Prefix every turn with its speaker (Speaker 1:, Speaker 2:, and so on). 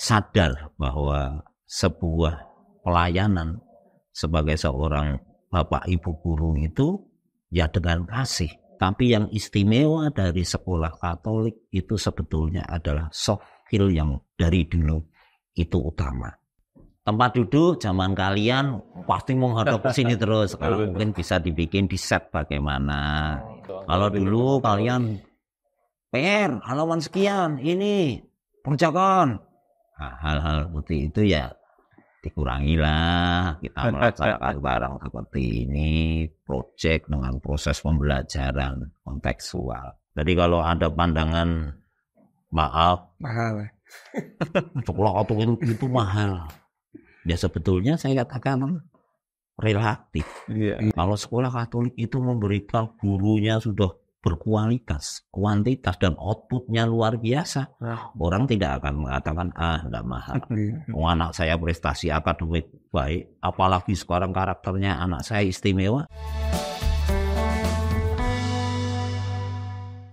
Speaker 1: sadar bahwa sebuah pelayanan sebagai seorang bapak ibu guru itu ya dengan kasih. Tapi yang istimewa dari sekolah Katolik itu sebetulnya adalah soft skill yang dari dulu itu utama. Tempat duduk zaman kalian pasti menghadap ke sini terus. sekarang mungkin bisa dibikin di set bagaimana. Kalau dulu kalian PR halaman sekian ini perjakan Nah, hal-hal seperti itu ya dikurangilah kita melaksanakan barang seperti ini project dengan proses pembelajaran konteksual jadi kalau ada pandangan maaf mahal coklat atau itu, itu mahal ya sebetulnya saya katakan relatif yeah. kalau sekolah Katolik itu memberikan gurunya sudah berkualitas, kuantitas dan outputnya luar biasa. Nah. Orang tidak akan mengatakan ah tidak mahal. Iya. Oh, anak saya prestasi akademik baik, apalagi sekarang karakternya anak saya istimewa.